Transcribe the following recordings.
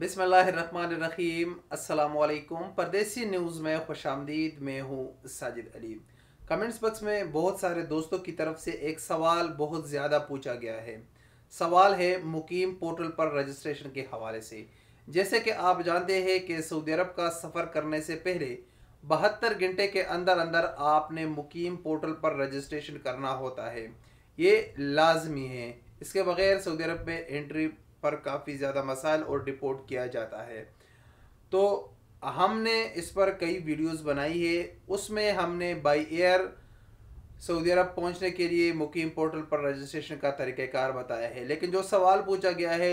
बिसमीम अल्लाम परदेसी न्यूज़ में खुश आमदीद मैं हूँ साजिद अली कमेंट्स बक्स में बहुत सारे दोस्तों की तरफ से एक सवाल बहुत ज़्यादा पूछा गया है सवाल है मुकीम पोर्टल पर रजिस्ट्रेशन के हवाले से जैसे कि आप जानते हैं कि सऊदी अरब का सफ़र करने से पहले बहत्तर घंटे के अंदर अंदर आपने मुकीम पोर्टल पर रजिस्ट्रेशन करना होता है ये लाजमी है इसके बगैर सऊदी अरब में एंट्री पर काफ़ी ज़्यादा मसाइल और डिपोर्ट किया जाता है तो हमने इस पर कई वीडियोस बनाई है उसमें हमने बाई एयर सऊदी अरब पहुंचने के लिए मुकीम पोर्टल पर रजिस्ट्रेशन का तरीक़ार बताया है लेकिन जो सवाल पूछा गया है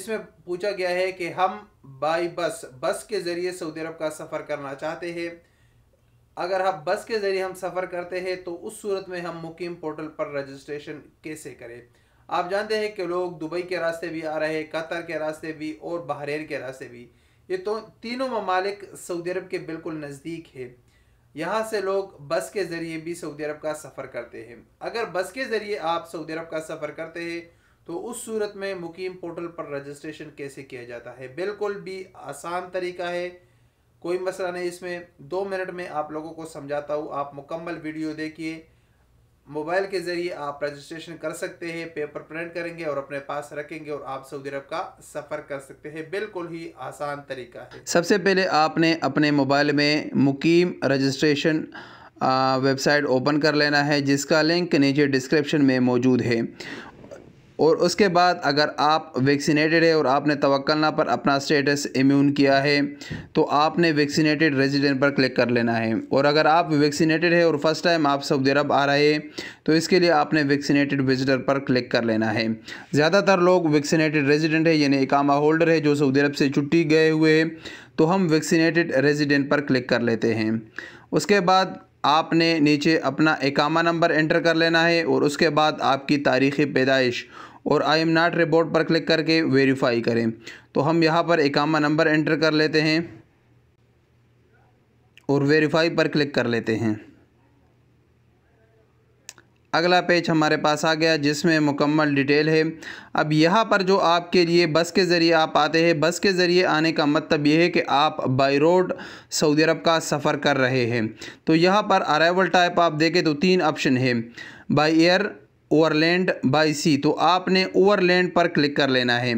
इसमें पूछा गया है कि हम बाई बस बस के ज़रिए सऊदी अरब का सफ़र करना चाहते हैं अगर हम बस के ज़रिए हम सफ़र करते हैं तो उस सूरत में हम मुकीम पोर्टल पर रजिस्ट्रेशन कैसे करें आप जानते हैं कि लोग दुबई के रास्ते भी आ रहे हैं कतर के रास्ते भी और बहरेन के रास्ते भी ये तो तीनों ममालिक सऊदी अरब के बिल्कुल नज़दीक है यहाँ से लोग बस के ज़रिए भी सऊदी अरब का सफ़र करते हैं अगर बस के ज़रिए आप सऊदी अरब का सफ़र करते हैं तो उस सूरत में मुकीम पोर्टल पर रजिस्ट्रेशन कैसे किया जाता है बिल्कुल भी आसान तरीका है कोई मसला नहीं इसमें दो मिनट में आप लोगों को समझाता हूँ आप मुकम्मल वीडियो देखिए मोबाइल के ज़रिए आप रजिस्ट्रेशन कर सकते हैं पेपर प्रिंट करेंगे और अपने पास रखेंगे और आप सऊदी अरब का सफ़र कर सकते हैं बिल्कुल ही आसान तरीका है सबसे पहले आपने अपने मोबाइल में मुकीम रजिस्ट्रेशन वेबसाइट ओपन कर लेना है जिसका लिंक नीचे डिस्क्रिप्शन में मौजूद है और उसके बाद अगर आप वैक्सीनेटेड है और आपने तवक्लना पर अपना स्टेटस इम्यून किया है तो आपने वैक्सीनेटेड रेजिडेंट पर क्लिक कर लेना है और अगर आप वैक्सीनेटेड है और फर्स्ट टाइम आप सऊदी अरब आ रहे हैं तो इसके लिए आपने वैक्सीनेटेड विजिटर पर क्लिक कर लेना है ज़्यादातर लोग वैक्सीनेटेड रेजिडेंट है यानी इकामा होल्डर है जो सऊदी अरब से छुट्टी गए हुए हैं तो हम वैक्सीनेटेड रेजिडेंट पर क्लिक कर लेते हैं उसके बाद आपने नीचे अपना एकामा नंबर एंटर कर लेना है और उसके बाद आपकी तारीख़ पैदाइश और आई एम नॉट रिपोर्ट पर क्लिक करके वेरीफाई करें तो हम यहाँ पर इकामा नंबर एंटर कर लेते हैं और वेरीफाई पर क्लिक कर लेते हैं अगला पेज हमारे पास आ गया जिसमें मुकम्मल डिटेल है अब यहाँ पर जो आपके लिए बस के ज़रिए आप आते हैं बस के ज़रिए आने का मतलब यह है कि आप बाई रोड सऊदी अरब का सफ़र कर रहे हैं तो यहाँ पर अराइवल टाइप आप देखें तो तीन ऑप्शन है by air overland by sea तो आपने ओवरलैंड पर क्लिक कर लेना है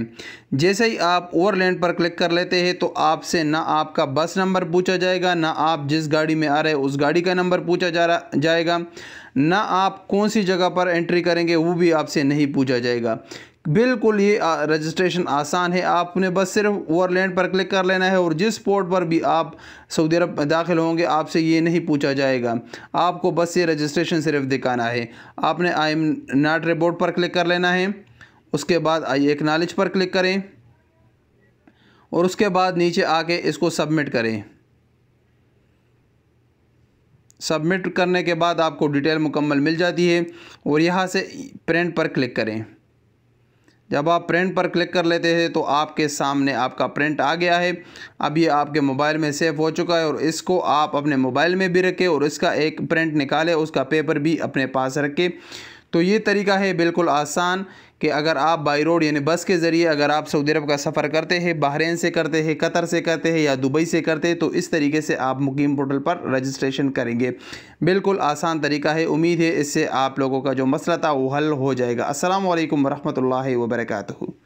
जैसे ही आप ओवरलैंड पर क्लिक कर लेते हैं तो आपसे ना आपका बस नंबर पूछा जाएगा ना आप जिस गाड़ी में आ रहे उस गाड़ी का नंबर पूछा जा रहा जाएगा ना आप कौन सी जगह पर एंट्री करेंगे वो भी आपसे नहीं पूछा जाएगा बिल्कुल ये रजिस्ट्रेशन आसान है आपने बस सिर्फ ओवरलैंड पर क्लिक कर लेना है और जिस पोर्ट पर भी आप सऊदी अरब दाखिल होंगे आपसे ये नहीं पूछा जाएगा आपको बस ये रजिस्ट्रेशन सिर्फ दिखाना है आपने आई एम नाट रिपोर्ट पर क्लिक कर लेना है उसके बाद आई नॉलेज पर क्लिक करें और उसके बाद नीचे आके इसको सबमिट करें सबमिट करने के बाद आपको डिटेल मुकम्मल मिल जाती है और यहाँ से प्रिंट पर क्लिक करें जब आप प्रिंट पर क्लिक कर लेते हैं तो आपके सामने आपका प्रिंट आ गया है अब ये आपके मोबाइल में सेव हो चुका है और इसको आप अपने मोबाइल में भी रखें और इसका एक प्रिंट निकालें उसका पेपर भी अपने पास रखें तो ये तरीका है बिल्कुल आसान कि अगर आप बाई रोड यानी बस के ज़रिए अगर आप सऊदी अरब का सफ़र करते हैं बहरीन से करते हैं कतर से करते हैं या दुबई से करते हैं तो इस तरीके से आप मुकीम पोर्टल पर रजिस्ट्रेशन करेंगे बिल्कुल आसान तरीका है उम्मीद है इससे आप लोगों का जो मसला था वो हल हो जाएगा असलम वरहमल वर्का